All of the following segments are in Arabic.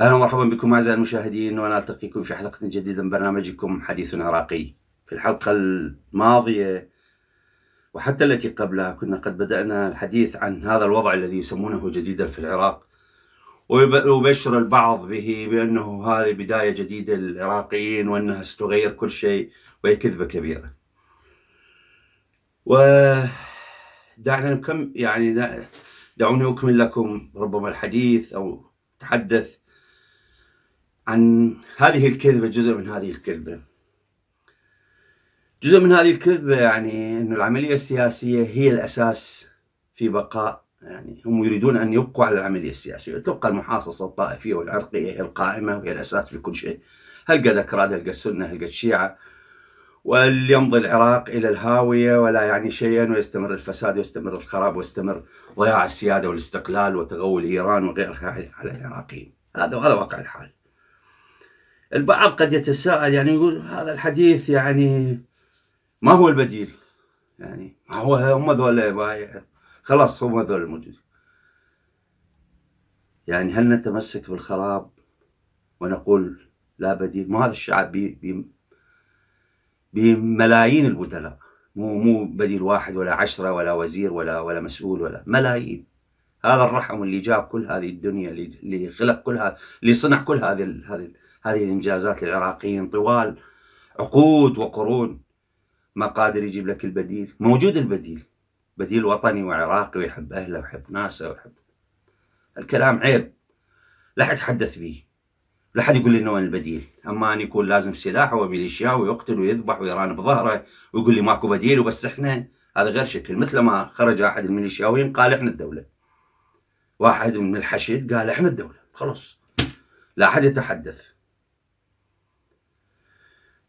اهلا ومرحبا بكم اعزائي المشاهدين ونلتقيكم في حلقه جديده من برنامجكم حديث عراقي. في الحلقه الماضيه وحتى التي قبلها كنا قد بدانا الحديث عن هذا الوضع الذي يسمونه جديدا في العراق ويبشر البعض به بأنه هذه بداية جديدة للعراقيين وأنها ستغير كل شيء وهي كذبة كبيرة و دعنا نكم يعني دعوني أكمل لكم ربما الحديث أو أتحدث عن هذه الكذبة جزء من هذه الكذبة جزء من هذه الكذبة يعني أن العملية السياسية هي الأساس في بقاء يعني هم يريدون أن يبقوا على العملية السياسية تبقى المحاصصة الطائفية والعرقية هي القائمة وهي الأساس في كل شيء هل قد أكراد هل قد سنة هل قد شيعة وليمضي العراق إلى الهاوية ولا يعني شيئا ويستمر الفساد ويستمر الخراب ويستمر ضياع السيادة والاستقلال وتغول إيران وغيرها على العراقيين هذا هذا واقع الحال البعض قد يتساءل يعني يقول هذا الحديث يعني ما هو البديل يعني ما هو هم ذولا خلاص هم هذول الموجودين يعني هل نتمسك بالخراب ونقول لا بديل مو هذا الشعب بملايين البدلاء مو مو بديل واحد ولا عشرة ولا وزير ولا ولا مسؤول ولا ملايين هذا الرحم اللي جاب كل هذه الدنيا اللي خلق كل هذا اللي صنع كل هذه هذه هذه الانجازات للعراقيين طوال عقود وقرون ما قادر يجيب لك البديل موجود البديل بديل وطني وعراقي ويحب أهله ويحب ناسه ويحب الكلام عيب لا حد يتحدث به لا حد يقول لي انه وين البديل اما ان يكون لازم سلاح وميليشيا ويقتل ويذبح ويران بظهره ويقول لي ماكو بديل وبس احنا هذا غير شكل مثل ما خرج احد الميليشياويين قال احنا الدوله واحد من الحشد قال احنا الدوله خلص لا احد يتحدث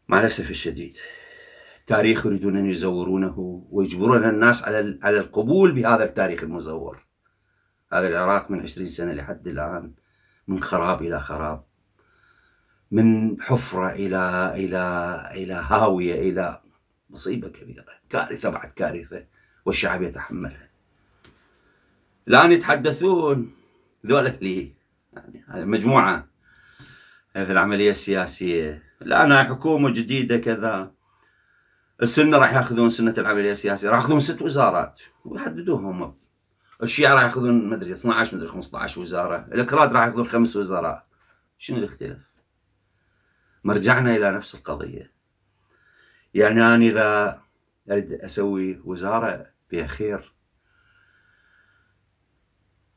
مع الاسف الشديد تاريخ يريدون أن يزورونه ويجبرون الناس على على القبول بهذا التاريخ المزور هذا العراق من 20 سنة لحد الآن من خراب إلى خراب من حفرة إلى إلى إلى هاوية إلى مصيبة كبيرة كارثة بعد كارثة والشعب يتحملها الآن يتحدثون ذول اللي يعني مجموعة في العملية السياسية الآن حكومة جديدة كذا السنه راح ياخذون سنه العمليه السياسيه راح ياخذون ست وزارات ويحددوهم الشيعة راح ياخذون ما ادري 12 ما ادري 15 وزاره، الاكراد راح ياخذون خمس وزراء. شنو الاختلاف؟ مرجعنا الى نفس القضيه. يعني انا اذا اريد اسوي وزاره فيها خير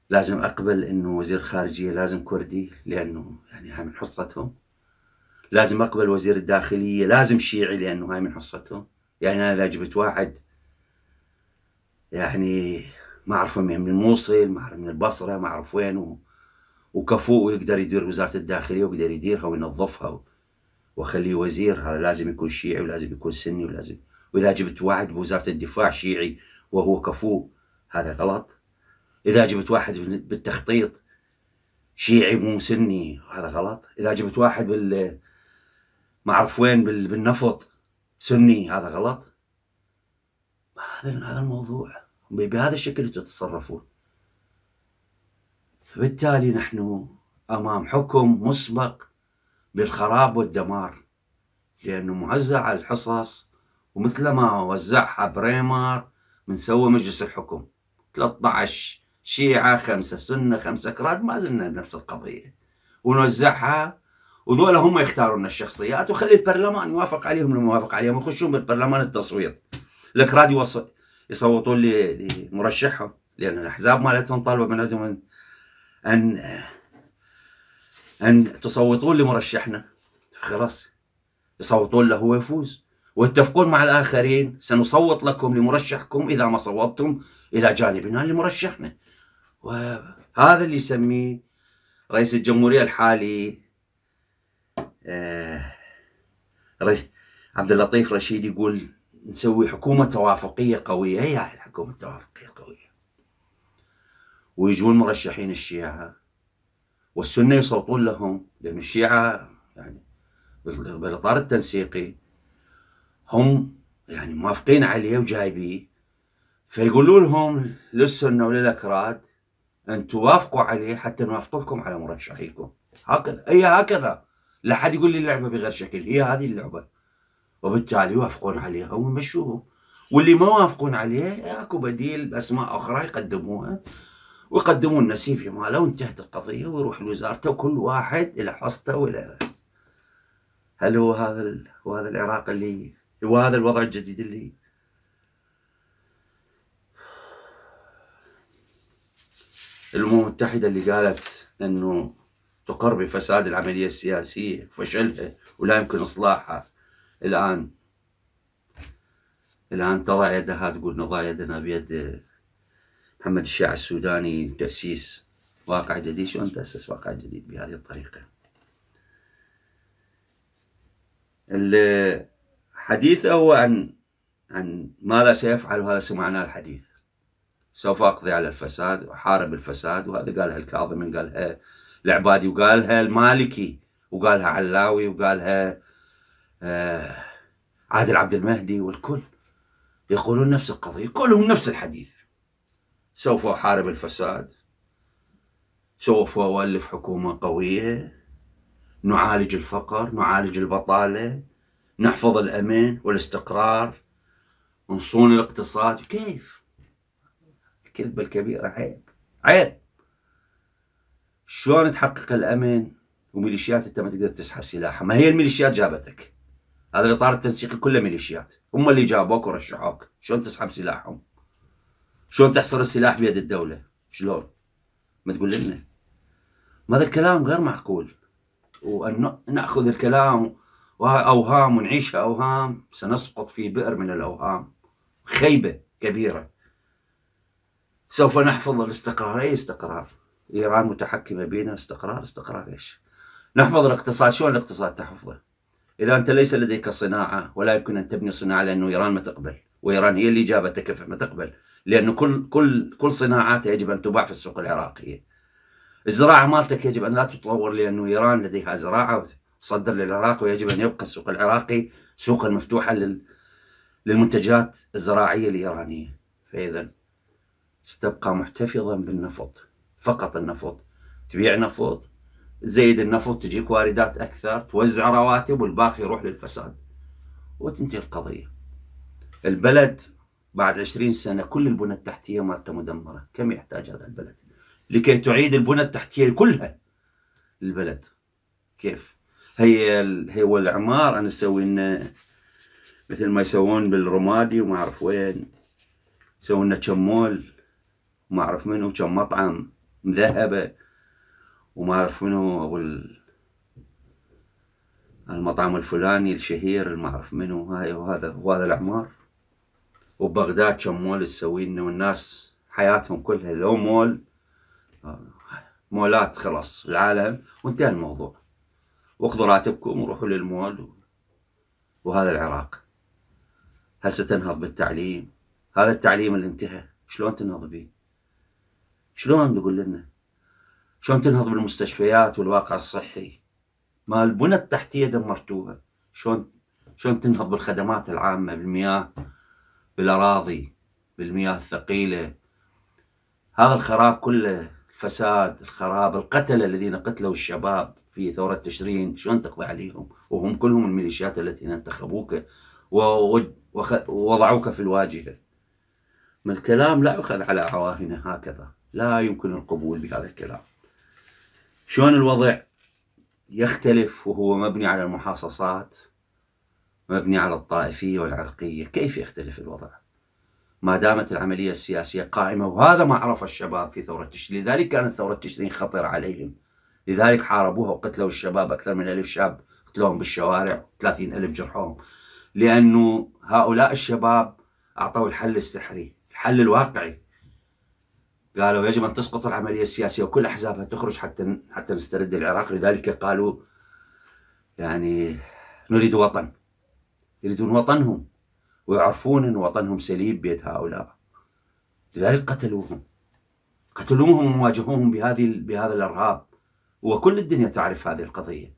لازم اقبل انه وزير خارجيه لازم كردي لانه يعني من حصتهم لازم اقبل وزير الداخليه لازم شيعي لانه هاي من حصتهم يعني انا اذا جبت واحد يعني ما اعرف من الموصل ما اعرف من البصره ما اعرف وين وكفو ويقدر يدير وزاره الداخليه ويقدر يديرها وينظفها واخليه وزير هذا لازم يكون شيعي ولازم يكون سني ولازم واذا جبت واحد بوزاره الدفاع شيعي وهو كفو هذا غلط اذا جبت واحد بالتخطيط شيعي مو سني هذا غلط اذا جبت واحد بال ما اعرف وين بالنفط سني هذا غلط هذا هذا الموضوع بهذا الشكل تتصرفون فبالتالي نحن امام حكم مسبق بالخراب والدمار لانه موزع على الحصص ما وزعها بريمار من سوى مجلس الحكم 13 شيعة خمسة سنة خمسة كراد ما زلنا بنفس القضية ونوزعها وذولا هم يختارون الشخصيات وخلي البرلمان يوافق عليهم اللي موافق عليهم يخشون بالبرلمان التصويت الاكراد يوصل يصوتون لمرشحهم لان الاحزاب مالتهم طالبه من عندهم ان ان تصوتون لمرشحنا خلاص يصوتون له هو يفوز ويتفقون مع الاخرين سنصوت لكم لمرشحكم اذا ما صوتتم الى جانبنا لمرشحنا وهذا اللي يسميه رئيس الجمهوريه الحالي آه، عبد اللطيف رشيد يقول نسوي حكومة توافقية قوية هي حكومة الحكومة التوافقية ويجون مرشحين الشيعة والسنة يصوتون لهم لأن الشيعة يعني بالإطار التنسيقي هم يعني موافقين عليه وجايبيه فيقولوا لهم للسنة وللأكراد أن توافقوا عليه حتى نوافقكم على مرشحيكم هكذا أي هكذا لا حد يقول لي اللعبه بغير شكل هي هذه اللعبه وبالتالي يوافقون عليها ويمشوهم واللي ما يوافقون عليه اكو بديل باسماء اخرى يقدموها ويقدمون النسيفي ماله وانتهت القضيه ويروح لوزارته وكل واحد الى حصته والى هل هو هذا ال... وهذا العراق اللي وهذا الوضع الجديد اللي الامم المتحده اللي قالت انه تقر بفساد العملية السياسية فشلها ولا يمكن إصلاحها الآن الآن تضع يدها تقول نضع يدنا بيد محمد الشيع السوداني تأسيس واقع جديد شلون تأسس واقع جديد بهذه الطريقة الحديث هو عن عن ماذا سيفعل وهذا سمعناه الحديث سوف أقضي على الفساد وحارب الفساد وهذا قالها الكاظم قالها العبادي وقالها المالكي وقالها علاوي وقالها آه عادل عبد المهدي والكل يقولون نفس القضية كلهم نفس الحديث سوف أحارب الفساد سوف أؤلف حكومة قوية نعالج الفقر نعالج البطالة نحفظ الأمن والاستقرار نصون الاقتصاد كيف الكذبة الكبيرة عيب عيب شلون تحقق الامن وميليشيات انت ما تقدر تسحب سلاحها ما هي الميليشيات جابتك هذا الاطار التنسيقي كله ميليشيات هم اللي جابوك ورشحوك شلون تسحب سلاحهم شلون تحصر السلاح بيد الدوله شلون ما تقول لنا هذا الكلام غير معقول وان ناخذ الكلام واوهام ونعيشها اوهام سنسقط في بئر من الاوهام خيبه كبيره سوف نحفظ الاستقرار اي استقرار ايران متحكمه بينا استقرار استقرار ايش؟ نحفظ الاقتصاد شلون الاقتصاد تحفظه؟ اذا انت ليس لديك صناعه ولا يمكن ان تبني صناعه لانه ايران ما تقبل وايران هي اللي جابت تكفى ما تقبل لانه كل كل كل صناعاتها يجب ان تباع في السوق العراقيه. الزراعه مالتك يجب ان لا تتطور لانه ايران لديها زراعه وتصدر للعراق ويجب ان يبقى السوق العراقي سوقا مفتوحا لل للمنتجات الزراعيه الايرانيه. فاذا ستبقى محتفظا بالنفط. فقط النفط تبيع نفط تزيد النفط تجيك واردات أكثر توزع رواتب والباقي يروح للفساد وتنتهي القضية البلد بعد عشرين سنة كل البنى التحتية مالته مدمرة كم يحتاج هذا البلد لكي تعيد البنى التحتية كلها للبلد كيف هي هي والعمار انا اسوي لنا مثل ما يسوون بالرمادي وما اعرف وين يسوون لنا كم مول ما اعرف منو كم مطعم مذهبه وما اعرف منو ابو المطعم الفلاني الشهير ما اعرف منو هاي وهذا وهذا الاعمار وبغداد كم مول تسوي لنا والناس حياتهم كلها لو مول آه، مولات خلاص العالم وانتهى الموضوع وخذوا راتبكم وروحوا للمول وهذا العراق هل ستنهض بالتعليم هذا التعليم اللي انتهى شلون تنهض بيه شلون تقول لنا؟ شلون تنهض بالمستشفيات والواقع الصحي؟ ما البنى التحتية دمرتوها، شلون شلون تنهض بالخدمات العامة بالمياه بالأراضي بالمياه الثقيلة هذا الخراب كله الفساد الخراب القتلة الذين قتلوا الشباب في ثورة تشرين شلون تقضي عليهم وهم كلهم الميليشيات التي انتخبوك ووضعوك في الواجهة ما الكلام لا يؤخذ على عواهنه هكذا لا يمكن القبول بهذا الكلام شلون الوضع يختلف وهو مبني على المحاصصات مبني على الطائفية والعرقية كيف يختلف الوضع ما دامت العملية السياسية قائمة وهذا ما عرف الشباب في ثورة تشرين لذلك كانت ثورة تشرين خطرة عليهم لذلك حاربوها وقتلوا الشباب أكثر من ألف شاب قتلوهم بالشوارع 30 ألف جرحوهم لأنه هؤلاء الشباب أعطوا الحل السحري الحل الواقعي قالوا يجب ان تسقط العمليه السياسيه وكل احزابها تخرج حتى حتى نسترد العراق لذلك قالوا يعني نريد وطن يريدون وطنهم ويعرفون ان وطنهم سليب بيد هؤلاء لذلك قتلوهم قتلوهم وواجهوهم بهذه بهذا الارهاب وكل الدنيا تعرف هذه القضيه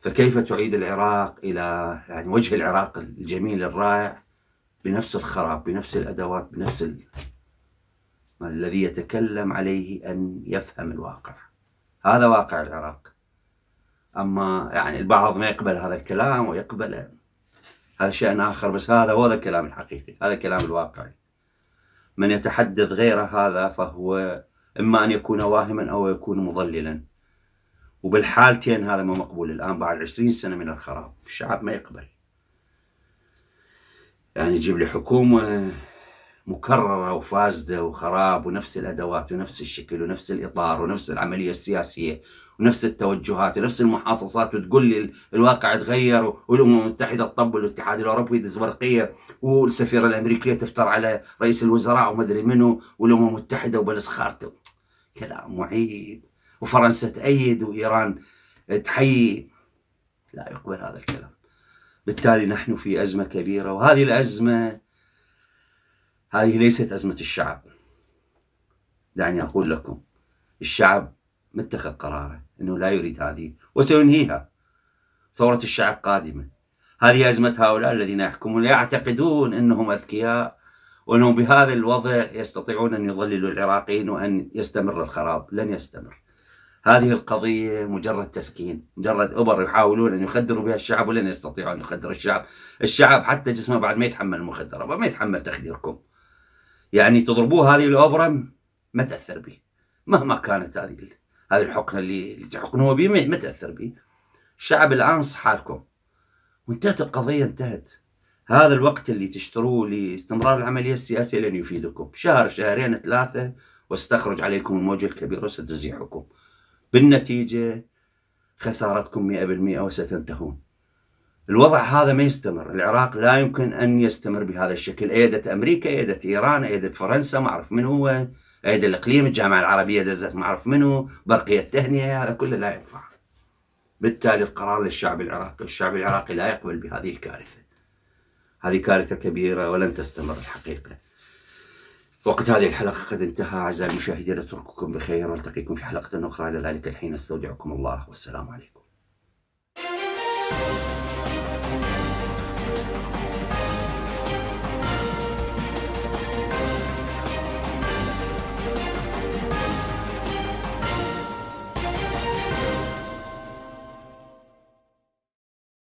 فكيف تعيد العراق الى يعني وجه العراق الجميل الرائع بنفس الخراب بنفس الادوات بنفس ال... الذي يتكلم عليه أن يفهم الواقع هذا واقع العراق أما يعني البعض ما يقبل هذا الكلام ويقبله هذا شيء آخر بس هذا هو الكلام الحقيقي هذا الكلام الواقعي من يتحدث غير هذا فهو إما أن يكون واهما أو يكون مضللا وبالحالتين هذا ما مقبول الآن بعد 20 سنة من الخراب الشعب ما يقبل يعني يجيب لي حكومة مكررة وفاسدة وخراب ونفس الأدوات ونفس الشكل ونفس الإطار ونفس العملية السياسية ونفس التوجهات ونفس المحاصصات وتقول لي الواقع تغير والامم المتحده تطب والاتحاد الاوروبي يدز ورقيه والسفيره الامريكيه تفتر على رئيس الوزراء ومدري منه منو والامم المتحده وبلس خارته كلام معيب وفرنسا تأيد وايران تحيي لا يقبل هذا الكلام بالتالي نحن في ازمه كبيره وهذه الازمه هذه ليست أزمة الشعب دعني أقول لكم الشعب متخذ قراره أنه لا يريد هذه وسينهيها ثورة الشعب قادمة هذه أزمة هؤلاء الذين يحكمون يعتقدون أنهم أذكياء وأنهم بهذا الوضع يستطيعون أن يضللوا العراقيين وأن يستمر الخراب لن يستمر هذه القضية مجرد تسكين مجرد أبر يحاولون أن يخدروا بها الشعب ولن يستطيعوا أن يخدروا الشعب الشعب حتى جسمه بعد ما يتحمل المخدرات ما يتحمل تخديركم يعني تضربوه هذه الاوبرا ما تاثر به مهما كانت هذه هذه الحقنه اللي, اللي تحقنوه به ما تاثر به الشعب الان صح حالكم وانتهت القضيه انتهت هذا الوقت اللي تشتروه لاستمرار العمليه السياسيه لن يفيدكم شهر شهرين ثلاثه واستخرج عليكم الموجه الكبيره وستزيحكم بالنتيجه خسارتكم 100% وستنتهون الوضع هذا ما يستمر العراق لا يمكن أن يستمر بهذا الشكل أيدت أمريكا أيدت إيران أيدت فرنسا ما أعرف من هو أيد الإقليم الجامعة العربية دزت ما أعرف منه برقية تهنئة هذا كله لا ينفع بالتالي القرار للشعب العراقي الشعب العراقي لا يقبل بهذه الكارثة هذه كارثة كبيرة ولن تستمر الحقيقة وقت هذه الحلقة قد انتهى أعزائي المشاهدين أترككم بخير وألتقيكم في حلقة أخرى إلى ذلك الحين أستودعكم الله والسلام عليكم